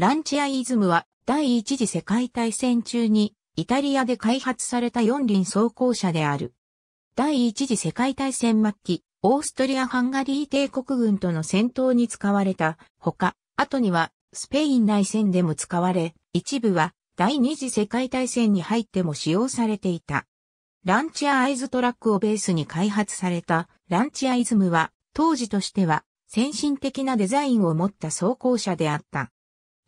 ランチアイズムは第一次世界大戦中にイタリアで開発された四輪装甲車である。第一次世界大戦末期、オーストリア・ハンガリー帝国軍との戦闘に使われたほか、後にはスペイン内戦でも使われ、一部は第二次世界大戦に入っても使用されていた。ランチアイズトラックをベースに開発されたランチアイズムは当時としては先進的なデザインを持った装甲車であった。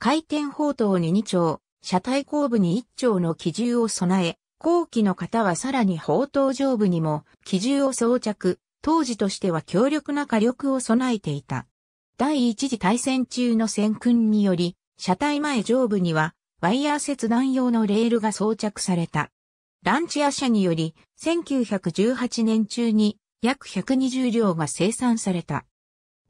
回転砲塔に2丁、車体後部に1丁の機銃を備え、後期の方はさらに砲塔上部にも機銃を装着、当時としては強力な火力を備えていた。第一次大戦中の戦訓により、車体前上部にはワイヤー切断用のレールが装着された。ランチア社により、1918年中に約120両が生産された。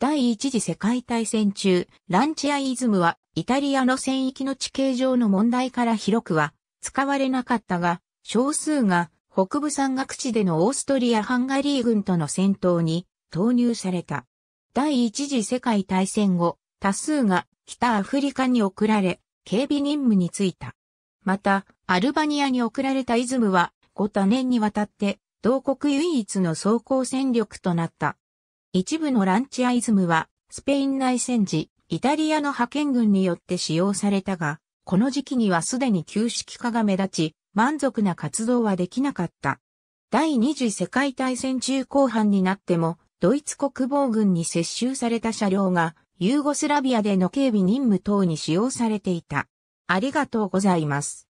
第一次世界大戦中、ランチアイズムはイタリアの戦域の地形上の問題から広くは使われなかったが、少数が北部山岳地でのオーストリア・ハンガリー軍との戦闘に投入された。第一次世界大戦後、多数が北アフリカに送られ、警備任務に就いた。また、アルバニアに送られたイズムは、5多年にわたって、同国唯一の装甲戦力となった。一部のランチアイズムは、スペイン内戦時、イタリアの派遣軍によって使用されたが、この時期にはすでに旧式化が目立ち、満足な活動はできなかった。第二次世界大戦中後半になっても、ドイツ国防軍に接収された車両が、ユーゴスラビアでの警備任務等に使用されていた。ありがとうございます。